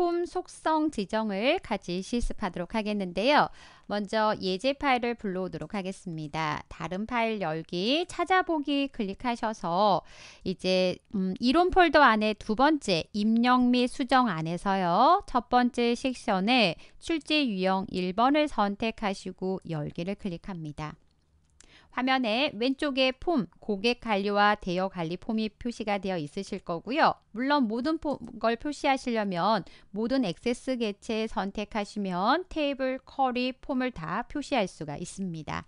제품 속성 지정을 같이 실습하도록 하겠는데요. 먼저 예제 파일을 불러오도록 하겠습니다. 다른 파일 열기, 찾아보기 클릭하셔서 이제 음, 이론 폴더 안에 두 번째 입력 및 수정 안에서요. 첫 번째 섹션에 출제 유형 1번을 선택하시고 열기를 클릭합니다. 화면에 왼쪽에 폼, 고객 관리와 대여 관리 폼이 표시가 되어 있으실 거고요. 물론 모든 걸 표시하시려면 모든 액세스 개체 선택하시면 테이블, 커리, 폼을 다 표시할 수가 있습니다.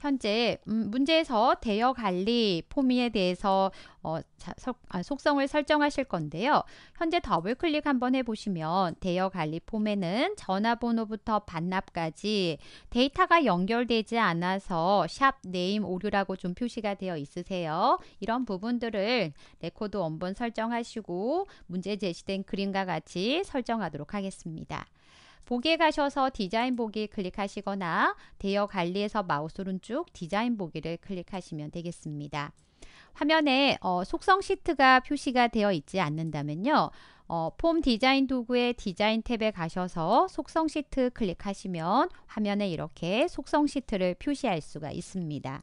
현재 음, 문제에서 대여 관리 포미에 대해서 어, 자, 아, 속성을 설정하실 건데요. 현재 더블 클릭 한번 해보시면 대여 관리 폼에는 전화번호부터 반납까지 데이터가 연결되지 않아서 샵 네임 오류라고 좀 표시가 되어 있으세요. 이런 부분들을 레코드 원본 설정하시고 문제 제시된 그림과 같이 설정하도록 하겠습니다. 보기에 가셔서 디자인 보기 클릭하시거나 대여 관리에서 마우스를 쭉 디자인 보기를 클릭하시면 되겠습니다. 화면에 어, 속성 시트가 표시가 되어 있지 않는다면요. 어, 폼 디자인 도구의 디자인 탭에 가셔서 속성 시트 클릭하시면 화면에 이렇게 속성 시트를 표시할 수가 있습니다.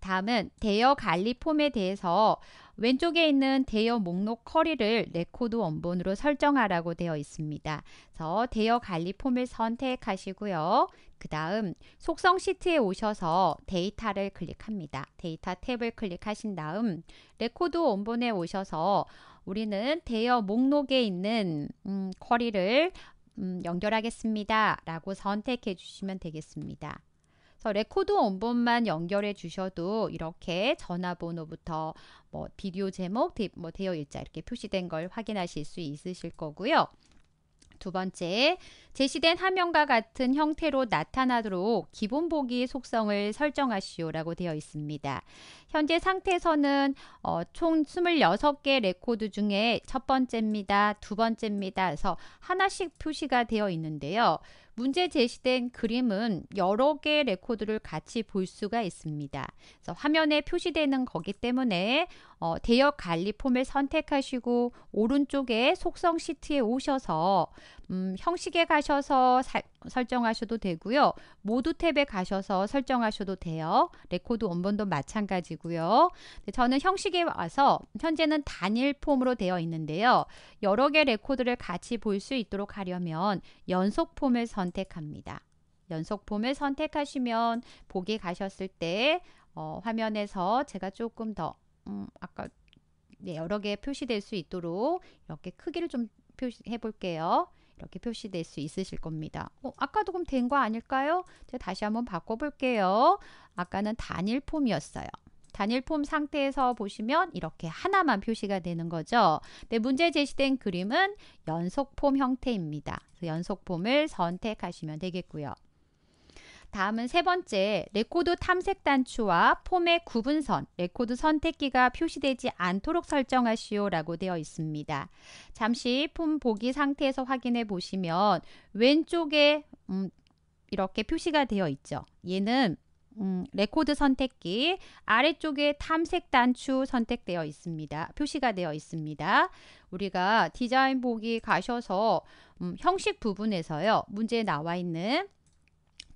다음은 대여 관리 폼에 대해서 왼쪽에 있는 대여 목록 커리를 레코드 원본으로 설정하라고 되어 있습니다. 그래서 대여 관리 폼을 선택하시고요. 그 다음 속성 시트에 오셔서 데이터를 클릭합니다. 데이터 탭을 클릭하신 다음 레코드 원본에 오셔서 우리는 대여 목록에 있는 음, 커리를 음, 연결하겠습니다. 라고 선택해 주시면 되겠습니다. 그래서 레코드 원본만 연결해 주셔도 이렇게 전화번호부터 뭐 비디오 제목, 대, 뭐 대여 일자 이렇게 표시된 걸 확인하실 수 있으실 거고요. 두 번째, 제시된 화면과 같은 형태로 나타나도록 기본 보기 속성을 설정하시오라고 되어 있습니다. 현재 상태에서는 어, 총 26개 레코드 중에 첫 번째입니다. 두 번째입니다. 해서 하나씩 표시가 되어 있는데요. 문제 제시된 그림은 여러 개의 레코드를 같이 볼 수가 있습니다. 화면에 표시되는 거기 때문에 어, 대역 관리 폼을 선택하시고 오른쪽에 속성 시트에 오셔서 음, 형식에 가셔서 사, 설정하셔도 되고요. 모두 탭에 가셔서 설정하셔도 돼요. 레코드 원본도 마찬가지고요. 네, 저는 형식에 와서 현재는 단일 폼으로 되어 있는데요. 여러 개 레코드를 같이 볼 수 있도록 하려면 연속 폼을 선택합니다. 연속 폼을 선택하시면 보기 가셨을 때 어, 화면에서 제가 조금 더 음, 아까 네, 여러 개 표시될 수 있도록 이렇게 크기를 좀 표시해 볼게요. 이렇게 표시될 수 있으실 겁니다. 어, 아까도 그럼 된 거 아닐까요? 제가 다시 한번 바꿔볼게요. 아까는 단일 폼이었어요. 단일 폼 상태에서 보시면 이렇게 하나만 표시가 되는 거죠. 근 네, 문제 제시된 그림은 연속 폼 형태입니다. 그 연속 폼을 선택하시면 되겠고요. 다음은 세 번째, 레코드 탐색 단추와 폼의 구분선, 레코드 선택기가 표시되지 않도록 설정하시오 라고 되어 있습니다. 잠시 폼 보기 상태에서 확인해 보시면 왼쪽에 음, 이렇게 표시가 되어 있죠. 얘는 음, 레코드 선택기 아래쪽에 탐색 단추 선택되어 있습니다. 표시가 되어 있습니다. 우리가 디자인 보기 가셔서 음, 형식 부분에서요. 문제에 나와 있는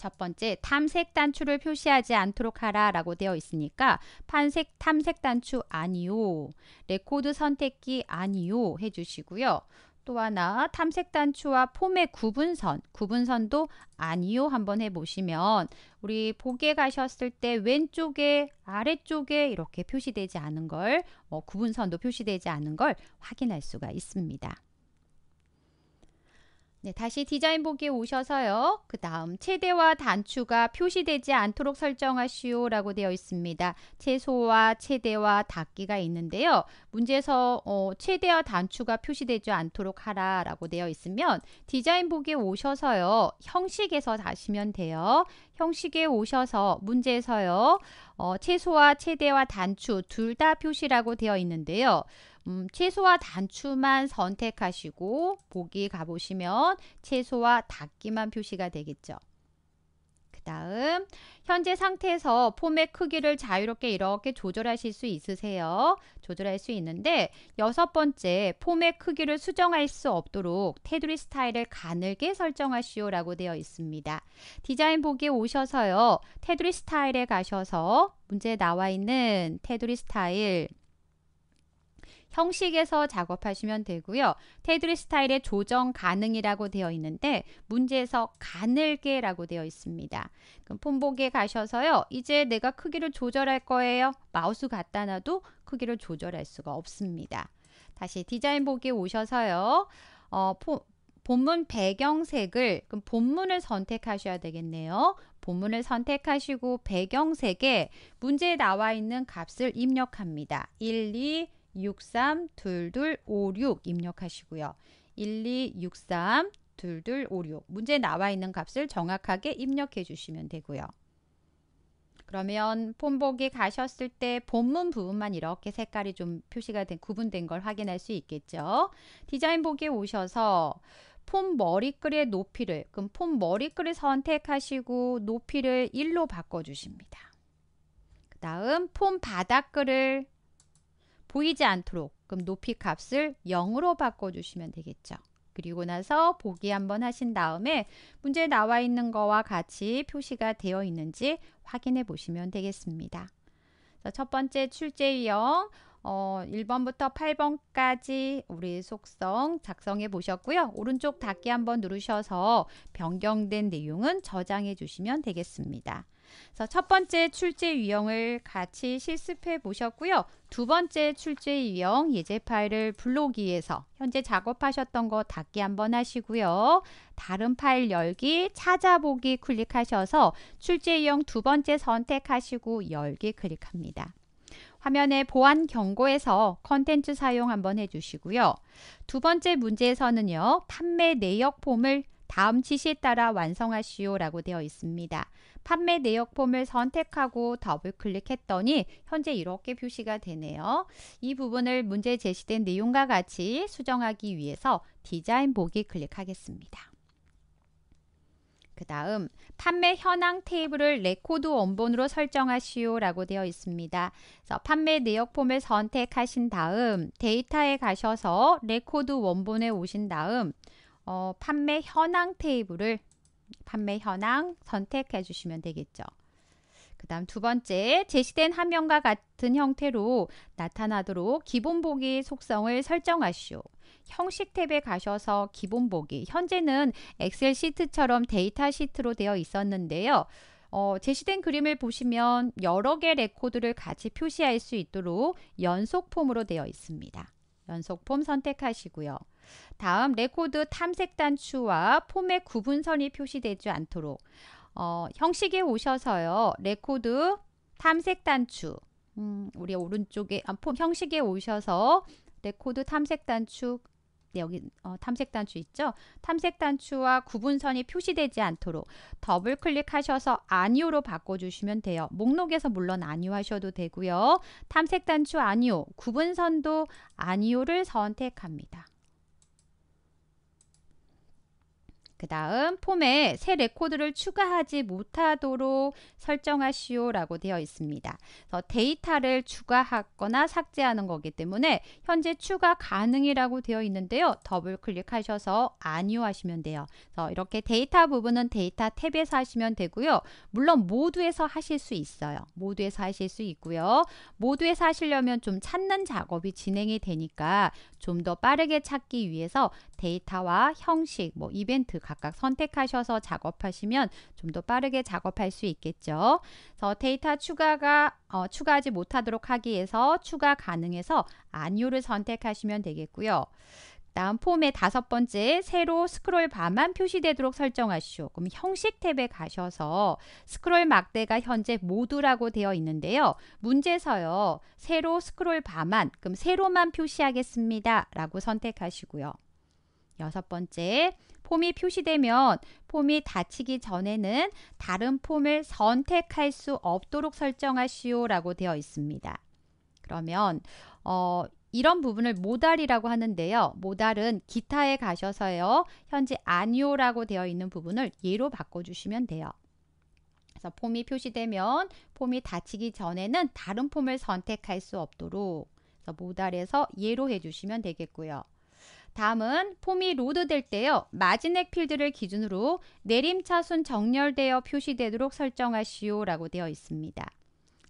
첫 번째, 탐색 단추를 표시하지 않도록 하라 라고 되어 있으니까 판색 탐색 단추 아니요. 레코드 선택기 아니요 해주시고요. 또 하나 탐색 단추와 폼의 구분선, 구분선도 아니요 한번 해보시면 우리 보게 가셨을 때 왼쪽에 아래쪽에 이렇게 표시되지 않은 걸, 어, 구분선도 표시되지 않은 걸 확인할 수가 있습니다. 네, 다시 디자인 보기에 오셔서요. 그 다음 최대와 단추가 표시되지 않도록 설정하시오 라고 되어 있습니다. 최소와 최대와 닫기가 있는데요. 문제에서 어, 최대와 단추가 표시되지 않도록 하라 라고 되어 있으면 디자인 보기에 오셔서요. 형식에서 다시면 돼요. 형식에 오셔서 문제에서요. 어, 최소와 최대와 단추 둘 다 표시라고 되어 있는데요. 음, 채소와 단추만 선택하시고 보기 가보시면 채소와 닫기만 표시가 되겠죠. 그 다음 현재 상태에서 폼의 크기를 자유롭게 이렇게 조절하실 수 있으세요. 조절할 수 있는데 여섯 번째 폼의 크기를 수정할 수 없도록 테두리 스타일을 가늘게 설정하시오 라고 되어 있습니다. 디자인 보기에 오셔서요. 테두리 스타일에 가셔서 문제에 나와 있는 테두리 스타일 형식에서 작업하시면 되고요. 테두리 스타일의 조정 가능이라고 되어 있는데 문제에서 가늘게라고 되어 있습니다. 그럼 폰보기에 가셔서요. 이제 내가 크기를 조절할 거예요. 마우스 갖다 놔도 크기를 조절할 수가 없습니다. 다시 디자인 보기에 오셔서요. 어, 포, 본문 배경색을 그럼 본문을 선택하셔야 되겠네요. 본문을 선택하시고 배경색에 문제에 나와 있는 값을 입력합니다. 1, 2, 632256 입력하시고요. 12632256 문제 나와 있는 값을 정확하게 입력해 주시면 되고요. 그러면 폰보기 가셨을 때 본문 부분만 이렇게 색깔이 좀 표시가 된 구분된 걸 확인할 수 있겠죠. 디자인 보기에 오셔서 폰 머리글의 높이를 그럼 폰 머리글을 선택하시고 높이를 1로 바꿔주십니다. 그 다음 폰 바닥글을 보이지 않도록 그럼 높이 값을 0으로 바꿔주시면 되겠죠. 그리고 나서 보기 한번 하신 다음에 문제에 나와 있는 거와 같이 표시가 되어 있는지 확인해 보시면 되겠습니다. 첫 번째 출제형 어, 1번부터 8번까지 우리 속성 작성해 보셨고요. 오른쪽 닫기 한번 누르셔서 변경된 내용은 저장해 주시면 되겠습니다. 그래서 첫 번째 출제 유형을 같이 실습해 보셨고요. 두 번째 출제 유형 예제 파일을 블로기에서 현재 작업하셨던 거 닫기 한번 하시고요. 다른 파일 열기 찾아보기 클릭하셔서 출제 유형 두 번째 선택하시고 열기 클릭합니다. 화면에 보안 경고에서 컨텐츠 사용 한번 해주시고요. 두 번째 문제에서는요. 판매 내역 폼을 다음 지시에 따라 완성하시오라고 되어 있습니다. 판매 내역 폼을 선택하고 더블 클릭했더니 현재 이렇게 표시가 되네요. 이 부분을 문제 제시된 내용과 같이 수정하기 위해서 디자인 보기 클릭하겠습니다. 그 다음 판매 현황 테이블을 레코드 원본으로 설정하시오 라고 되어 있습니다. 그래서 판매 내역 폼을 선택하신 다음 데이터에 가셔서 레코드 원본에 오신 다음 어, 판매 현황 테이블을 판매 현황 선택해 주시면 되겠죠. 그 다음 두 번째, 제시된 화면과 같은 형태로 나타나도록 기본 보기 속성을 설정하시오. 형식 탭에 가셔서 기본 보기, 현재는 엑셀 시트처럼 데이터 시트로 되어 있었는데요. 어, 제시된 그림을 보시면 여러 개 레코드를 같이 표시할 수 있도록 연속 폼으로 되어 있습니다. 연속 폼 선택하시고요. 다음 레코드 탐색 단추와 폼의 구분선이 표시되지 않도록 어, 형식에 오셔서요. 레코드 탐색 단추 음, 우리 오른쪽에 아, 폼 형식에 오셔서 레코드 탐색 단추 네, 여기 어, 탐색 단추 있죠? 탐색 단추와 구분선이 표시되지 않도록 더블 클릭하셔서 아니오로 바꿔주시면 돼요. 목록에서 물론 아니오 하셔도 되고요. 탐색 단추 아니오, 구분선도 아니오를 선택합니다. 그 다음 폼에 새 레코드를 추가하지 못하도록 설정하시오 라고 되어 있습니다. 데이터를 추가하거나 삭제하는 거기 때문에 현재 추가 가능이라고 되어 있는데요. 더블 클릭하셔서 아니요 하시면 돼요. 이렇게 데이터 부분은 데이터 탭에서 하시면 되고요. 물론 모두에서 하실 수 있어요. 모두에서 하실 수 있고요. 모두에서 하시려면 좀 찾는 작업이 진행이 되니까 좀 더 빠르게 찾기 위해서 데이터와 형식, 뭐 이벤트 가 각각 선택하셔서 작업하시면 좀 더 빠르게 작업할 수 있겠죠. 그래서 데이터 추가가 어, 추가하지 못하도록 하기 위해서 추가 가능해서 안요를 선택하시면 되겠고요. 다음 폼의 다섯 번째 세로 스크롤 바만 표시되도록 설정하시오. 그럼 형식 탭에 가셔서 스크롤 막대가 현재 모두라고 되어 있는데요. 문제서요. 세로 스크롤 바만 그럼 세로만 표시하겠습니다. 라고 선택하시고요. 여섯 번째, 폼이 표시되면 폼이 닫히기 전에는 다른 폼을 선택할 수 없도록 설정하시오 라고 되어 있습니다. 그러면 어, 이런 부분을 모달이라고 하는데요. 모달은 기타에 가셔서요. 현재 아니오라고 되어 있는 부분을 예로 바꿔주시면 돼요. 그래서 폼이 표시되면 폼이 닫히기 전에는 다른 폼을 선택할 수 없도록 모달에서 예로 해주시면 되겠고요. 다음은 폼이 로드 될 때요. 마지넥 필드를 기준으로 내림차순 정렬되어 표시되도록 설정하시오 라고 되어 있습니다.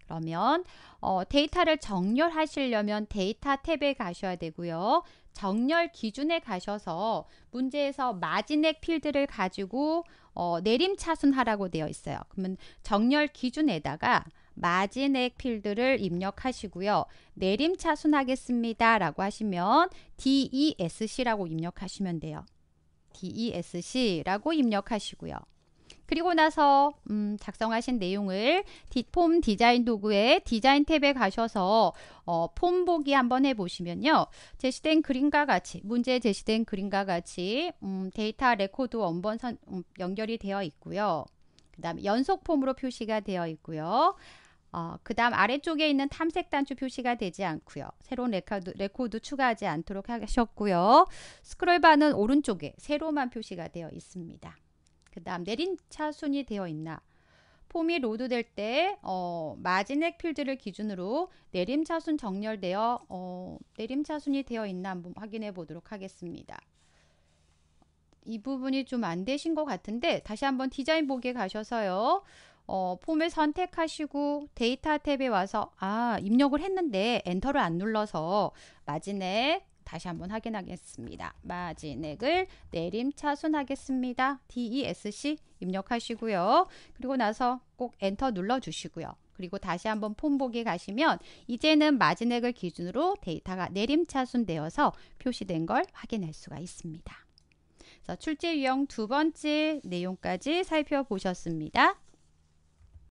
그러면 어, 데이터를 정렬하시려면 데이터 탭에 가셔야 되고요. 정렬 기준에 가셔서 문제에서 마진액 필드를 가지고 어, 내림차순하라고 되어 있어요. 그러면 정렬 기준에다가 마진액 필드를 입력하시고요. 내림차순하겠습니다. 라고 하시면 DESC라고 입력하시면 돼요. DESC라고 입력하시고요. 그리고 나서 음, 작성하신 내용을 디, 폼 디자인 도구의 디자인 탭에 가셔서 어, 폼 보기 한번 해보시면요. 제시된 그림과 같이 문제에 제시된 그림과 같이 음, 데이터 레코드 원본 선, 음, 연결이 되어 있고요. 그 다음에 연속 폼으로 표시가 되어 있고요. 어, 그 다음 아래쪽에 있는 탐색 단추 표시가 되지 않고요. 새로운 레코드, 레코드 추가하지 않도록 하셨고요. 스크롤바는 오른쪽에 세로만 표시가 되어 있습니다. 그 다음 내린차 순이 되어 있나 폼이 로드될 때 어, 마진액 필드를 기준으로 내림차순 정렬되어 어, 내림차순이 되어 있나 한번 확인해 보도록 하겠습니다. 이 부분이 좀 안 되신 것 같은데 다시 한번 디자인 보기에 가셔서요. 어, 폼을 선택하시고 데이터 탭에 와서 아 입력을 했는데 엔터를 안 눌러서 마진액 다시 한번 확인하겠습니다. 마진액을 내림차순 하겠습니다. DESC 입력하시고요. 그리고 나서 꼭 엔터 눌러주시고요. 그리고 다시 한번 폼 보기 가시면 이제는 마진액을 기준으로 데이터가 내림차순되어서 표시된 걸 확인할 수가 있습니다. 출제 유형 두 번째 내용까지 살펴보셨습니다.